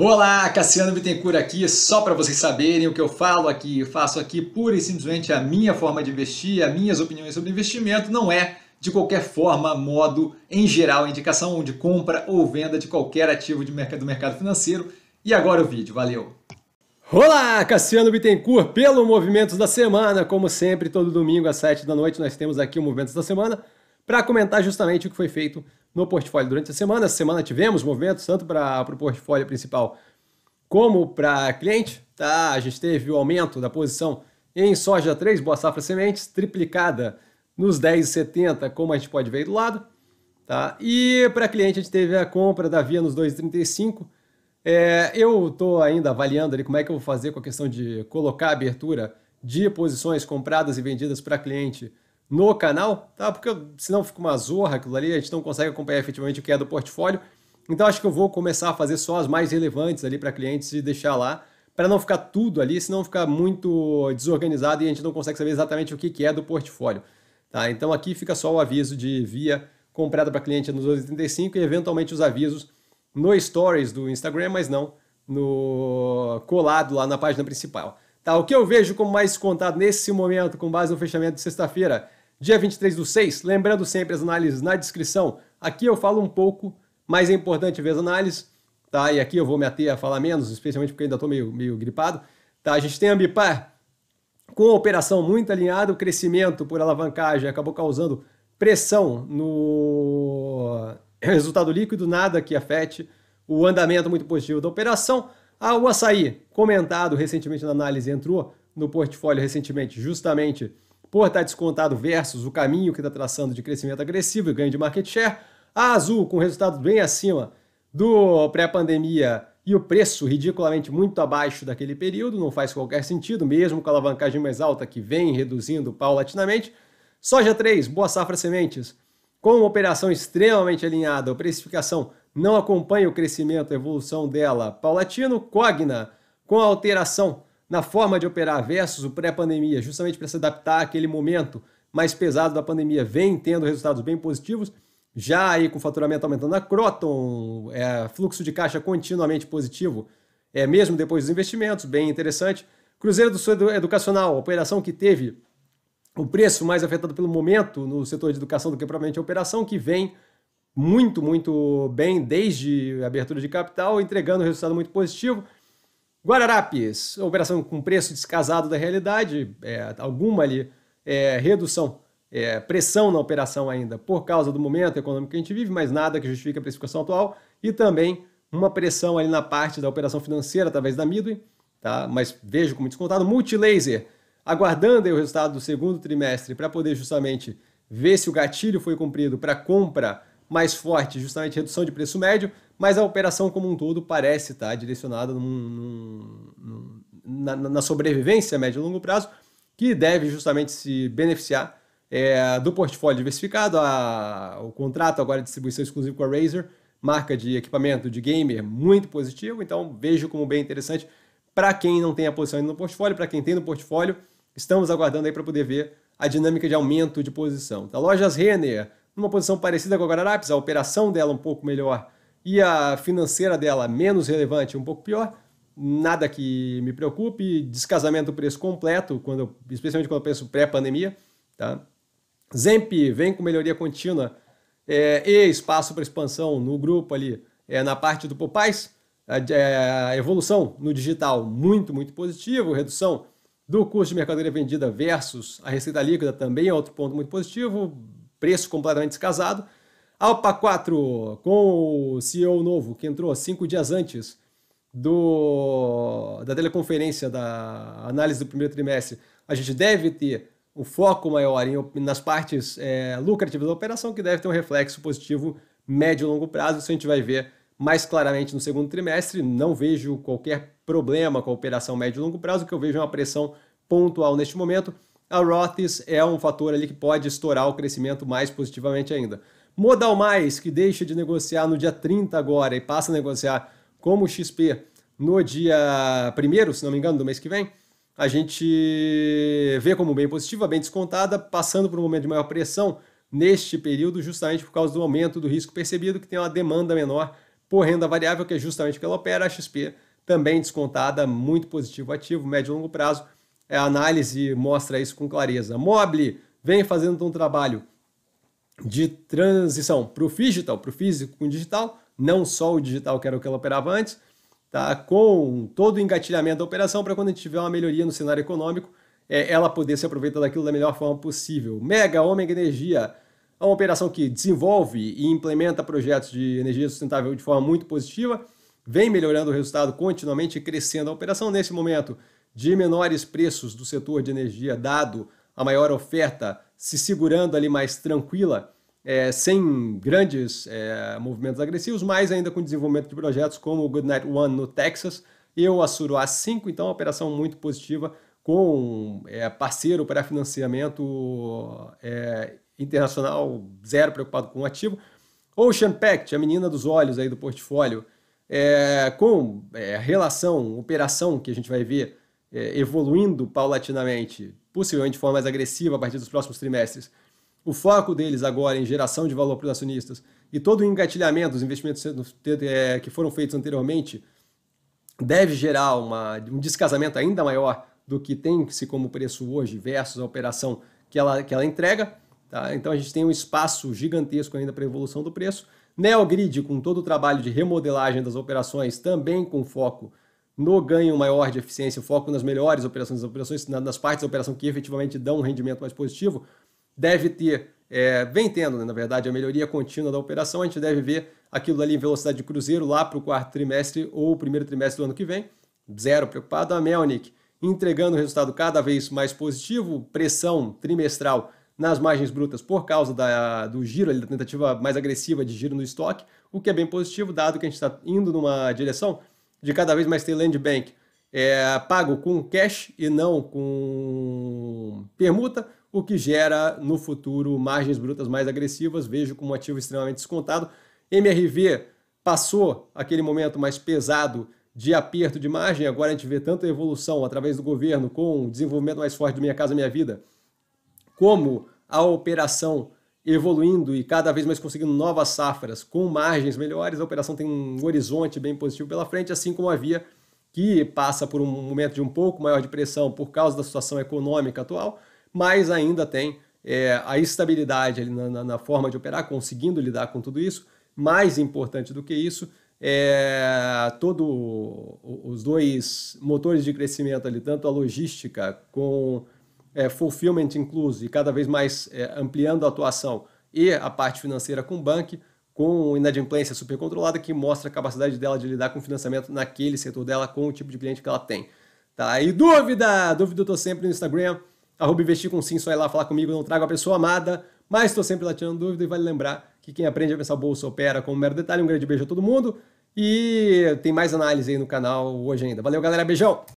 Olá, Cassiano Bittencourt aqui, só para vocês saberem o que eu falo aqui, eu faço aqui pura e simplesmente a minha forma de investir, as minhas opiniões sobre investimento, não é de qualquer forma, modo, em geral, indicação de compra ou venda de qualquer ativo de mercado, do mercado financeiro. E agora o vídeo, valeu! Olá, Cassiano Bittencourt, pelo Movimentos da Semana, como sempre, todo domingo às 7 da noite nós temos aqui o Movimentos da Semana para comentar justamente o que foi feito no portfólio durante a semana. Essa semana tivemos movimentos tanto para o portfólio principal como para cliente. Tá? A gente teve o aumento da posição em soja 3, boa safra sementes, triplicada nos 10,70, como a gente pode ver do lado. Tá? E para cliente a gente teve a compra da Via nos 2,35. É, eu estou ainda avaliando ali como é que eu vou fazer com a questão de colocar a abertura de posições compradas e vendidas para cliente no canal, tá? Porque senão fica uma zorra aquilo ali, a gente não consegue acompanhar efetivamente o que é do portfólio. Então acho que eu vou começar a fazer só as mais relevantes ali para clientes e deixar lá, para não ficar tudo ali, senão ficar muito desorganizado e a gente não consegue saber exatamente o que, é do portfólio. Tá? Então aqui fica só o aviso de via comprada para cliente nos 85 e eventualmente os avisos no stories do Instagram, mas não no colado lá na página principal. Tá, o que eu vejo como mais contado nesse momento, com base no fechamento de sexta-feira, dia 23 do 6. Lembrando sempre as análises na descrição. Aqui eu falo um pouco, mas é importante ver as análises, tá? E aqui eu vou me ater a falar menos, especialmente porque ainda estou meio, meio gripado. Tá? A gente tem a Ambipar com a operação muito alinhada, o crescimento por alavancagem acabou causando pressão no resultado líquido, nada que afete o andamento muito positivo da operação. Ah, o açaí, comentado recentemente na análise, entrou no portfólio recentemente, justamente por estar tá descontado versus o caminho que está traçando de crescimento agressivo e ganho de market share, a Azul, com resultado bem acima do pré-pandemia e o preço ridiculamente muito abaixo daquele período, não faz qualquer sentido, mesmo com a alavancagem mais alta que vem reduzindo paulatinamente. Soja 3, Boa Safra Sementes, com uma operação extremamente alinhada, a precificação não acompanha o crescimento, a evolução dela paulatino. Cogna, com a alteração na forma de operar versus o pré-pandemia, justamente para se adaptar àquele momento mais pesado da pandemia, vem tendo resultados bem positivos. Já aí com o faturamento aumentando a Croton, é, fluxo de caixa continuamente positivo, é mesmo depois dos investimentos, bem interessante. Cruzeiro do Sul Educacional, operação que teve o preço mais afetado pelo momento no setor de educação do que propriamente a operação, que vem muito, muito bem desde a abertura de capital, entregando um resultado muito positivo. Guararapes, operação com preço descasado da realidade, é, alguma ali é, redução, é, pressão na operação ainda por causa do momento econômico que a gente vive, mas nada que justifique a precificação atual e também uma pressão ali na parte da operação financeira através da Midway, tá? mas vejo como descontado. Multilaser, aguardando o resultado do segundo trimestre para poder justamente ver se o gatilho foi cumprido para compra mais forte, justamente redução de preço médio mas a operação como um todo parece estar direcionada num, num, num, na, na, sobrevivência a médio e longo prazo, que deve justamente se beneficiar é, do portfólio diversificado, a, o contrato agora de distribuição exclusiva com a Razer, marca de equipamento de gamer muito positivo, então vejo como bem interessante para quem não tem a posição ainda no portfólio, para quem tem no portfólio, estamos aguardando aí para poder ver a dinâmica de aumento de posição. Da tá, Lojas Renner, numa posição parecida com a Guararapes, a operação dela um pouco melhor e a financeira dela menos relevante, um pouco pior. Nada que me preocupe, descasamento do preço completo, quando eu, especialmente quando eu penso pré-pandemia, tá? Zemp vem com melhoria contínua é, e espaço para expansão no grupo ali, é, na parte do Popais, a, é, a evolução no digital muito, muito positivo, redução do custo de mercadoria vendida versus a receita líquida também é outro ponto muito positivo, preço completamente descasado Alpa 4, com o CEO novo, que entrou cinco dias antes do, da teleconferência da análise do primeiro trimestre, a gente deve ter um foco maior em, nas partes é, lucrativas da operação, que deve ter um reflexo positivo médio e longo prazo. Isso a gente vai ver mais claramente no segundo trimestre. Não vejo qualquer problema com a operação médio e longo prazo, o que eu vejo é uma pressão pontual neste momento. A Rothes é um fator ali que pode estourar o crescimento mais positivamente ainda. Modal Mais, que deixa de negociar no dia 30 agora e passa a negociar como XP no dia 1 se não me engano, do mês que vem, a gente vê como bem positiva, bem descontada, passando por um momento de maior pressão neste período, justamente por causa do aumento do risco percebido, que tem uma demanda menor por renda variável, que é justamente o que ela opera, a XP também descontada, muito positivo ativo, médio e longo prazo. A análise mostra isso com clareza. Mobile vem fazendo um trabalho de transição para o digital, para o físico com digital, não só o digital que era o que ela operava antes, tá? com todo o engatilhamento da operação para quando a gente tiver uma melhoria no cenário econômico, é, ela poder se aproveitar daquilo da melhor forma possível. Mega Ômega Energia é uma operação que desenvolve e implementa projetos de energia sustentável de forma muito positiva, vem melhorando o resultado continuamente e crescendo a operação nesse momento de menores preços do setor de energia, dado a maior oferta se segurando ali mais tranquila, é, sem grandes é, movimentos agressivos, mas ainda com desenvolvimento de projetos como o Goodnight One no Texas e o a 5, então uma operação muito positiva com é, parceiro para financiamento é, internacional, zero preocupado com o ativo. Ocean Pact, a menina dos olhos aí do portfólio, é, com é, relação, operação que a gente vai ver evoluindo paulatinamente, possivelmente de forma mais agressiva a partir dos próximos trimestres. O foco deles agora é em geração de valor para os acionistas e todo o engatilhamento dos investimentos é, que foram feitos anteriormente deve gerar uma, um descasamento ainda maior do que tem-se como preço hoje versus a operação que ela, que ela entrega. Tá? Então a gente tem um espaço gigantesco ainda para a evolução do preço. Neogrid, com todo o trabalho de remodelagem das operações, também com foco no ganho maior de eficiência, foco nas melhores operações, nas operações, nas partes da operação que efetivamente dão um rendimento mais positivo, deve ter, é, vem tendo, né, na verdade, a melhoria contínua da operação. A gente deve ver aquilo ali em velocidade de cruzeiro lá para o quarto trimestre ou primeiro trimestre do ano que vem. Zero preocupado. A Melnick entregando resultado cada vez mais positivo, pressão trimestral nas margens brutas por causa da, do giro, da tentativa mais agressiva de giro no estoque, o que é bem positivo, dado que a gente está indo numa direção de cada vez mais ter land bank é, pago com cash e não com permuta, o que gera no futuro margens brutas mais agressivas. Vejo como um ativo extremamente descontado. MRV passou aquele momento mais pesado de aperto de margem, agora a gente vê tanta evolução através do governo com o desenvolvimento mais forte do Minha Casa Minha Vida, como a operação evoluindo e cada vez mais conseguindo novas safras com margens melhores, a operação tem um horizonte bem positivo pela frente, assim como havia que passa por um momento de um pouco maior de pressão por causa da situação econômica atual, mas ainda tem é, a estabilidade na, na, na, forma de operar, conseguindo lidar com tudo isso. Mais importante do que isso, é, todo os dois motores de crescimento ali, tanto a logística com é, fulfillment incluso e cada vez mais é, ampliando a atuação e a parte financeira com o banco, com inadimplência super controlada, que mostra a capacidade dela de lidar com financiamento naquele setor dela, com o tipo de cliente que ela tem. Tá? E dúvida! Dúvida eu tô sempre no Instagram, arroba investir com sim, só ir lá falar comigo, não trago a pessoa amada, mas estou sempre lá tirando dúvida e vale lembrar que quem aprende a pensar bolsa opera com um mero detalhe. Um grande beijo a todo mundo e tem mais análise aí no canal hoje ainda. Valeu, galera, beijão!